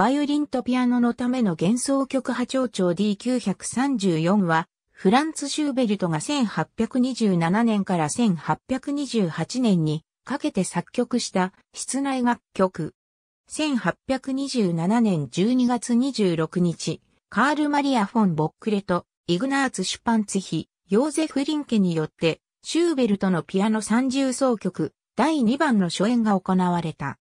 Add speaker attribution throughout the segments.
Speaker 1: バイオリンとピアノのための幻想曲波長長 D934 は、フランツ・シューベルトが1827年から1828年にかけて作曲した室内楽曲。1827年12月26日、カール・マリア・フォン・ボックレとイグナーツ・シュパンツヒ、ヨーゼフ・リンケによって、シューベルトのピアノ三重奏曲第2番の初演が行われた。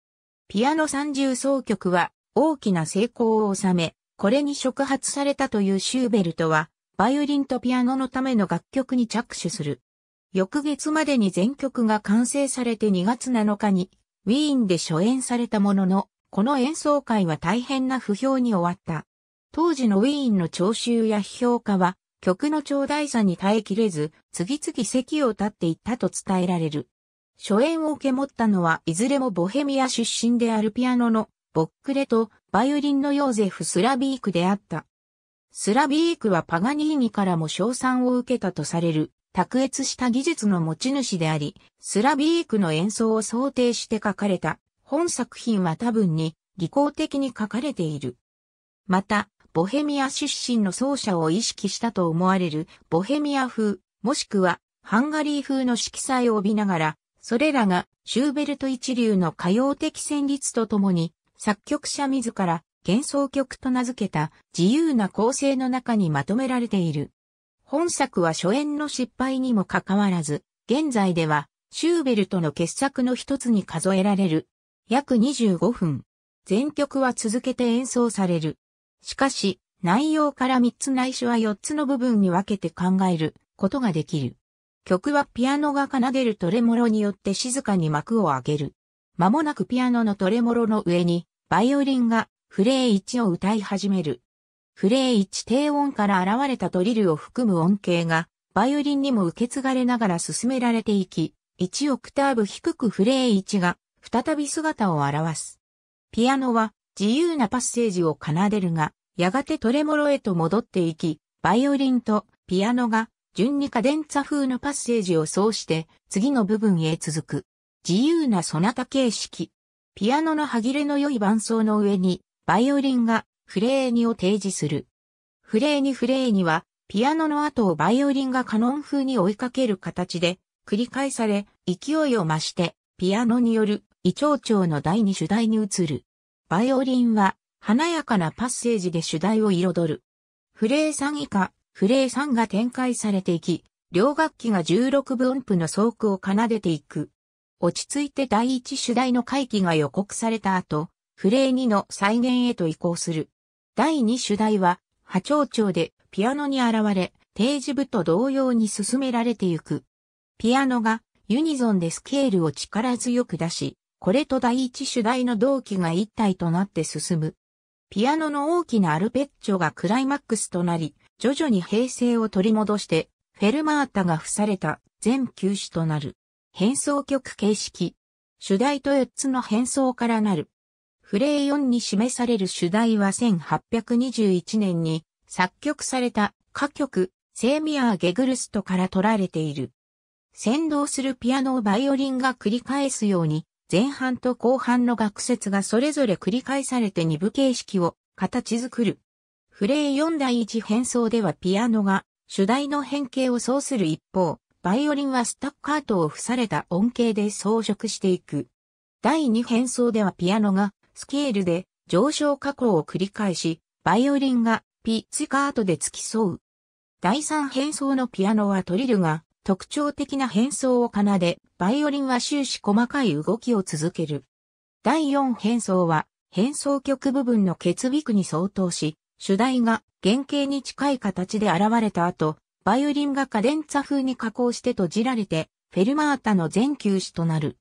Speaker 1: ピアノ三重奏曲は大きな成功を収め、これに触発されたというシューベルトは、バイオリンとピアノのための楽曲に着手する。翌月までに全曲が完成されて2月7日に、ウィーンで初演されたものの、この演奏会は大変な不評に終わった。当時のウィーンの聴衆や批評家は、曲の長大さに耐えきれず、次々席を立っていったと伝えられる。初演を受け持ったのは、いずれもボヘミア出身であるピアノのボックレとバイオリンのヨーゼフ・スラビークであった。スラビークはパガニーニからも賞賛を受けたとされる、卓越した技術の持ち主であり、スラビークの演奏を想定して書かれた、本作品は多分に、技巧的に書かれている。また、ボヘミア出身の奏者を意識したと思われる、ボヘミア風、もしくは、ハンガリー風の色彩を帯びながら、それらが、シューベルト一流の歌謡的旋律とともに、作曲者自ら幻想曲と名付けた自由な構成の中にまとめられている。本作は初演の失敗にもかかわらず、現在ではシューベルトの傑作の一つに数えられる。約25分。全曲は続けて演奏される。しかし、内容から3つ内緒は4つの部分に分けて考えることができる。曲はピアノが奏でるトレモロによって静かに幕を上げる。間もなくピアノのトレモロの上に、バイオリンがフレー1を歌い始める。フレー1低音から現れたドリルを含む音形が、バイオリンにも受け継がれながら進められていき、1オクターブ低くフレー1が、再び姿を現す。ピアノは、自由なパッセージを奏でるが、やがてトレモロへと戻っていき、バイオリンとピアノが順にカデンツァ風のパッセージをそうして次の部分へ続く。自由なソナタ形式。ピアノの歯切れの良い伴奏の上に、バイオリンがフレーニを提示する。フレーニフレーニは、ピアノの後をバイオリンがカノン風に追いかける形で、繰り返され、勢いを増して、ピアノによる、胃腸腸の第二主題に移る。バイオリンは、華やかなパッセージで主題を彩る。フレー3以下、フレー3が展開されていき、両楽器が16分音符の奏句を奏でていく。落ち着いて第一主題の回帰が予告された後、フレー2の再現へと移行する。第二主題は、波長調でピアノに現れ、定時部と同様に進められてゆく。ピアノがユニゾンでスケールを力強く出し、これと第一主題の同期が一体となって進む。ピアノの大きなアルペッチョがクライマックスとなり、徐々に平静を取り戻して、フェルマータが付された全休止となる。変奏曲形式。主題と4つの変装からなる。フレイ4に示される主題は1821年に作曲された歌曲、セーミアー・ゲグルストから取られている。先導するピアノをバイオリンが繰り返すように、前半と後半の学説がそれぞれ繰り返されて二部形式を形作る。フレイ4第1変装ではピアノが主題の変形をそうする一方、バイオリンはスタッカートを付された音形で装飾していく。第2変奏ではピアノがスケールで上昇加工を繰り返し、バイオリンがピッチカートで付き添う。第3変奏のピアノはトリルが特徴的な変奏を奏で、バイオリンは終始細かい動きを続ける。第4変奏は変奏曲部分の欠尾区に相当し、主題が原型に近い形で現れた後、バイオリンがカデンツァ風に加工して閉じられて、フェルマータの全休止となる。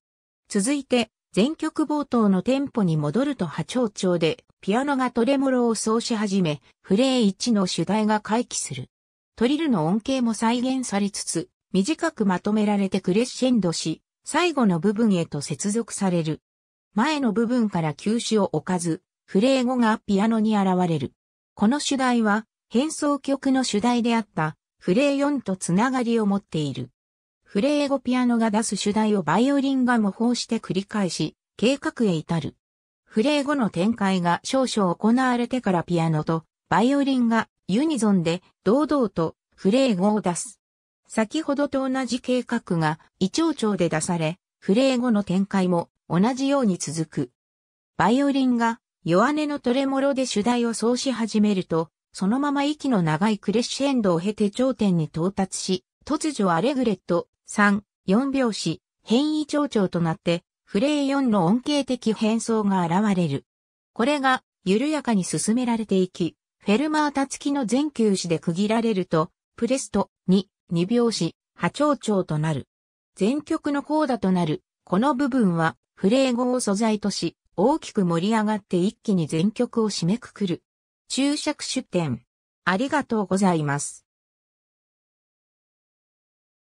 Speaker 1: 続いて、全曲冒頭のテンポに戻ると波長調で、ピアノがトレモロを奏し始め、フレー1の主題が回帰する。トリルの音景も再現されつつ、短くまとめられてクレッシェンドし、最後の部分へと接続される。前の部分から休止を置かず、フレー語がピアノに現れる。この主題は、変奏曲の主題であった、フレー4とつながりを持っている。フレー5ピアノが出す主題をバイオリンが模倣して繰り返し、計画へ至る。フレー5の展開が少々行われてからピアノとバイオリンがユニゾンで堂々とフレー5を出す。先ほどと同じ計画が胃腸腸で出され、フレー5の展開も同じように続く。バイオリンが弱音のトレモロで主題を奏し始めると、そのまま息の長いクレッシェンドを経て頂点に到達し、突如アレグレット3、4拍子、変異蝶々となって、フレイ4の恩恵的変装が現れる。これが緩やかに進められていき、フェルマータ付きの全球詞で区切られると、プレスト2、2拍子、波長長となる。全曲のコーダとなる、この部分はフレー5を素材とし、大きく盛り上がって一気に全曲を締めくくる。注釈出典。ありがとうございます。